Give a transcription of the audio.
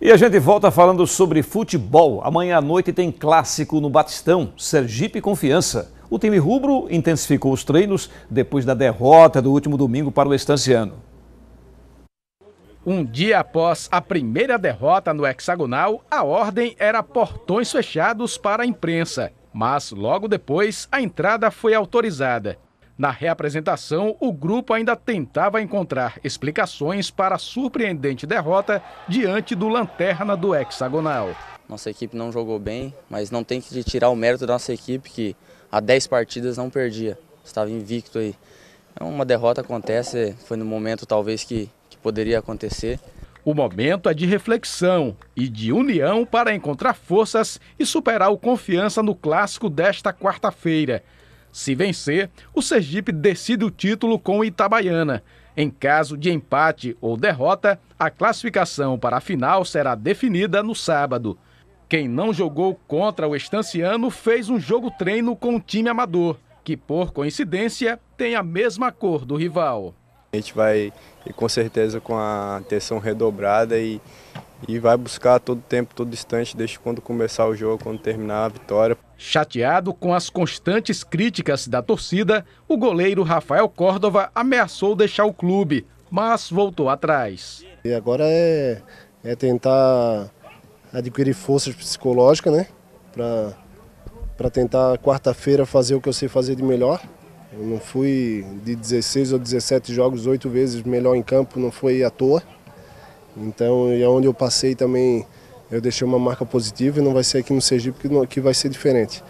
E a gente volta falando sobre futebol. Amanhã à noite tem clássico no Batistão, Sergipe Confiança. O time rubro intensificou os treinos depois da derrota do último domingo para o estanciano. Um dia após a primeira derrota no hexagonal, a ordem era portões fechados para a imprensa. Mas logo depois, a entrada foi autorizada. Na reapresentação, o grupo ainda tentava encontrar explicações para a surpreendente derrota diante do Lanterna do Hexagonal. Nossa equipe não jogou bem, mas não tem que tirar o mérito da nossa equipe, que há 10 partidas não perdia, estava invicto aí. Então, uma derrota acontece, foi no momento talvez que, que poderia acontecer. O momento é de reflexão e de união para encontrar forças e superar o confiança no clássico desta quarta-feira. Se vencer, o Sergipe decide o título com o Itabaiana. Em caso de empate ou derrota, a classificação para a final será definida no sábado. Quem não jogou contra o estanciano fez um jogo treino com o time amador, que por coincidência tem a mesma cor do rival. A gente vai com certeza com a atenção redobrada e e vai buscar todo tempo, todo instante, desde quando começar o jogo, quando terminar a vitória. Chateado com as constantes críticas da torcida, o goleiro Rafael Córdova ameaçou deixar o clube, mas voltou atrás. E agora é, é tentar adquirir forças psicológicas, né? Para tentar quarta-feira fazer o que eu sei fazer de melhor. Eu não fui de 16 ou 17 jogos, oito vezes melhor em campo, não foi à toa. Então, e é onde eu passei também, eu deixei uma marca positiva e não vai ser aqui no Sergipe que, que vai ser diferente.